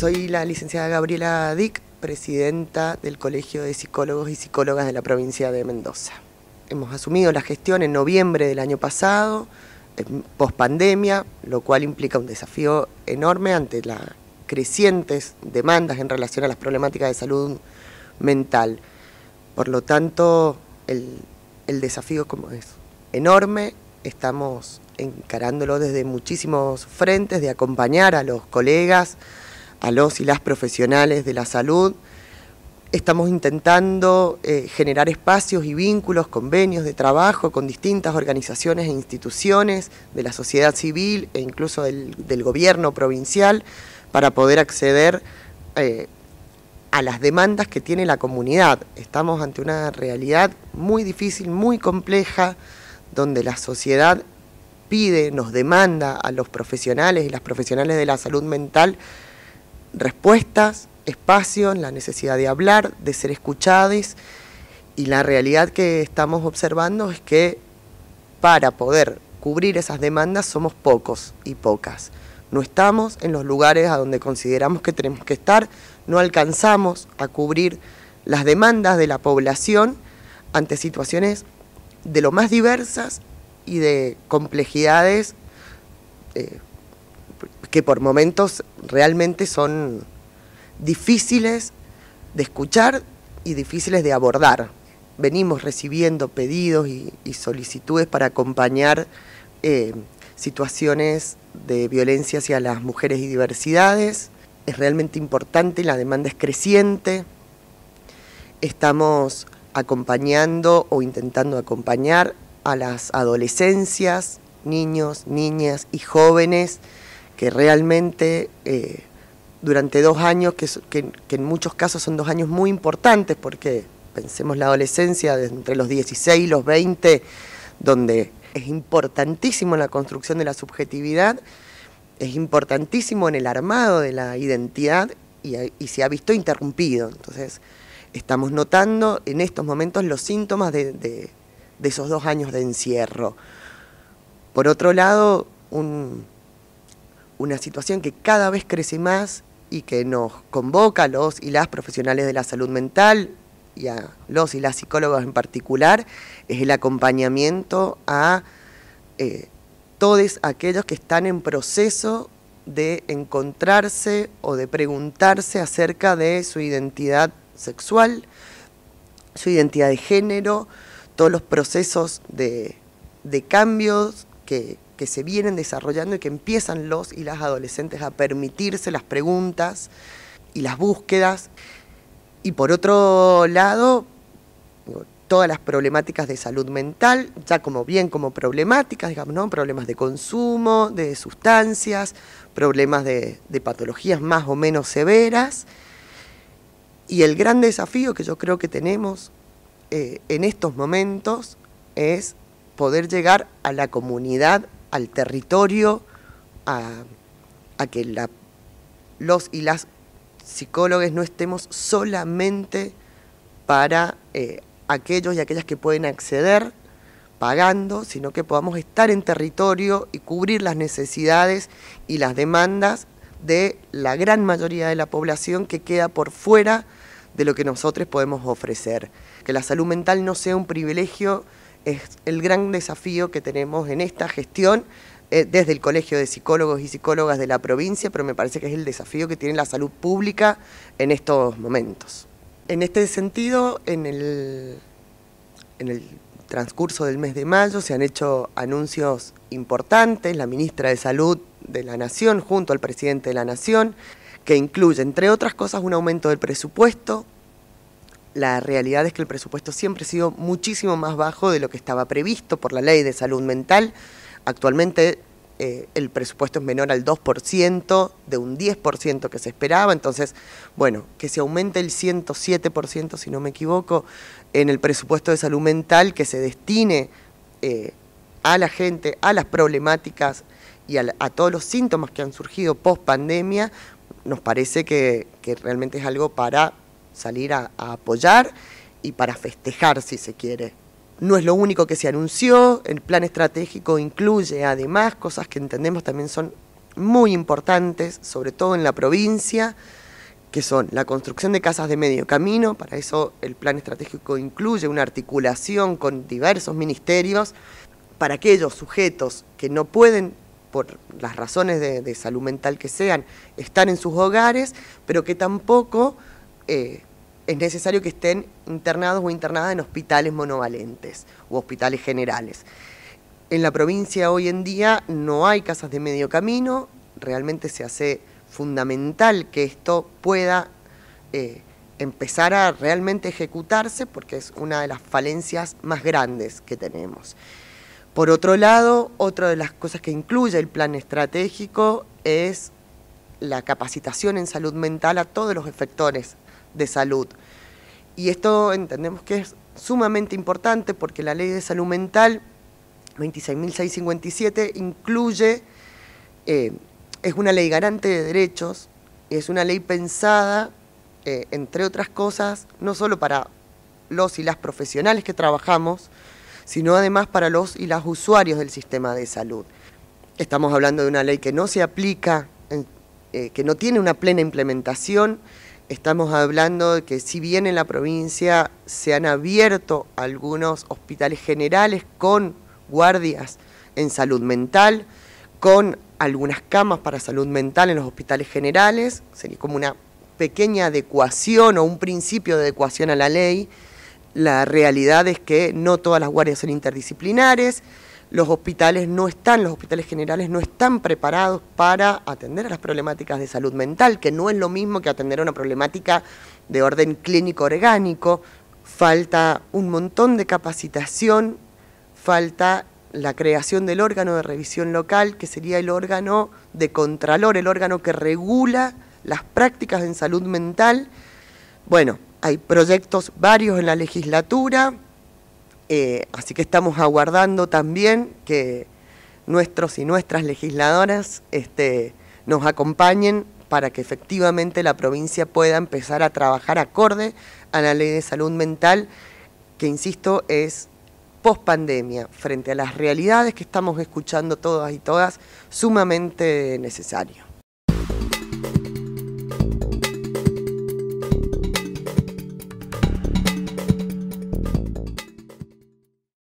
Soy la licenciada Gabriela Dick, presidenta del Colegio de Psicólogos y Psicólogas de la provincia de Mendoza. Hemos asumido la gestión en noviembre del año pasado, post lo cual implica un desafío enorme ante las crecientes demandas en relación a las problemáticas de salud mental. Por lo tanto, el, el desafío como es enorme, estamos encarándolo desde muchísimos frentes, de acompañar a los colegas, a los y las profesionales de la salud. Estamos intentando eh, generar espacios y vínculos, convenios de trabajo con distintas organizaciones e instituciones de la sociedad civil e incluso del, gobierno provincial para poder acceder eh, a las demandas que tiene la comunidad. Estamos ante una realidad muy difícil, muy compleja, donde la sociedad pide, nos demanda a los profesionales y las profesionales de la salud mental respuestas, espacio, la necesidad de hablar, de ser escuchadas y la realidad que estamos observando es que para poder cubrir esas demandas somos pocos y pocas. No estamos en los lugares a donde consideramos que tenemos que estar, no alcanzamos a cubrir las demandas de la población ante situaciones de lo más diversas y de complejidades eh, que por momentos realmente son difíciles de escuchar y difíciles de abordar. Venimos recibiendo pedidos y, solicitudes para acompañar eh, situaciones de violencia hacia las mujeres y diversidades. Es realmente importante, la demanda es creciente. Estamos acompañando o intentando acompañar a las adolescencias, niños, niñas y jóvenes que realmente eh, durante dos años, que, en muchos casos son dos años muy importantes, porque pensemos la adolescencia entre los 16 y los 20, donde es importantísimo la construcción de la subjetividad, es importantísimo en el armado de la identidad y, se ha visto interrumpido. Entonces, estamos notando en estos momentos los síntomas de esos dos años de encierro. Por otro lado, un, una situación que cada vez crece más y que nos convoca a los y las profesionales de la salud mental y a los y las psicólogas en particular, es el acompañamiento a eh, todos aquellos que están en proceso de encontrarse o de preguntarse acerca de su identidad sexual, su identidad de género, todos los procesos de cambios que, que se vienen desarrollando y que empiezan los y las adolescentes a permitirse las preguntas y las búsquedas. Y por otro lado, todas las problemáticas de salud mental, ya como bien como problemáticas, digamos, Problemas de consumo, de sustancias, problemas de, patologías más o menos severas. Y el gran desafío que yo creo que tenemos eh, en estos momentos es poder llegar a la comunidad al territorio, a, que los y las psicólogos no estemos solamente para eh, aquellos y aquellas que pueden acceder pagando, sino que podamos estar en territorio y cubrir las necesidades y las demandas de la gran mayoría de la población que queda por fuera de lo que nosotros podemos ofrecer. Que la salud mental no sea un privilegio es el gran desafío que tenemos en esta gestión eh, desde el Colegio de Psicólogos y Psicólogas de la provincia, pero me parece que es el desafío que tiene la salud pública en estos momentos. En este sentido, en en el transcurso del mes de mayo se han hecho anuncios importantes, la ministra de Salud de la Nación junto al presidente de la Nación, que incluye, entre otras cosas, un aumento del presupuesto, la realidad es que el presupuesto siempre ha sido muchísimo más bajo de lo que estaba previsto por la ley de salud mental. Actualmente eh, el presupuesto es menor al 2% de un 10% que se esperaba, entonces, bueno, que se aumente el 107%, si no me equivoco, en el presupuesto de salud mental, que se destine eh, a la gente, a las problemáticas y a, todos los síntomas que han surgido post pandemia, nos parece que realmente es algo para salir a, apoyar y para festejar si se quiere. No es lo único que se anunció, el plan estratégico incluye además cosas que entendemos también son muy importantes, sobre todo en la provincia, que son la construcción de casas de medio camino, para eso el plan estratégico incluye una articulación con diversos ministerios para aquellos sujetos que no pueden por las razones de, salud mental que sean, estar en sus hogares, pero que tampoco eh, es necesario que estén internados o internadas en hospitales monovalentes o hospitales generales. En la provincia hoy en día no hay casas de medio camino, realmente se hace fundamental que esto pueda eh, empezar a realmente ejecutarse porque es una de las falencias más grandes que tenemos. Por otro lado, otra de las cosas que incluye el plan estratégico es la capacitación en salud mental a todos los efectores de salud. Y esto entendemos que es sumamente importante porque la ley de salud mental 26.657 incluye, eh, es una ley garante de derechos, es una ley pensada, eh, entre otras cosas, no solo para los y las profesionales que trabajamos, sino además para los y las usuarios del sistema de salud. Estamos hablando de una ley que no se aplica, eh, que no tiene una plena implementación, Estamos hablando de que si bien en la provincia se han abierto algunos hospitales generales con guardias en salud mental, con algunas camas para salud mental en los hospitales generales, sería como una pequeña adecuación o un principio de adecuación a la ley. La realidad es que no todas las guardias son interdisciplinares, los hospitales no están, los hospitales generales no están preparados para atender a las problemáticas de salud mental, que no es lo mismo que atender a una problemática de orden clínico orgánico, falta un montón de capacitación, falta la creación del órgano de revisión local, que sería el órgano de contralor, el órgano que regula las prácticas en salud mental. Bueno, hay proyectos varios en la legislatura, eh, así que estamos aguardando también que nuestros y nuestras legisladoras este, nos acompañen para que efectivamente la provincia pueda empezar a trabajar acorde a la ley de salud mental, que insisto, es post pandemia, frente a las realidades que estamos escuchando todas y todas, sumamente necesario.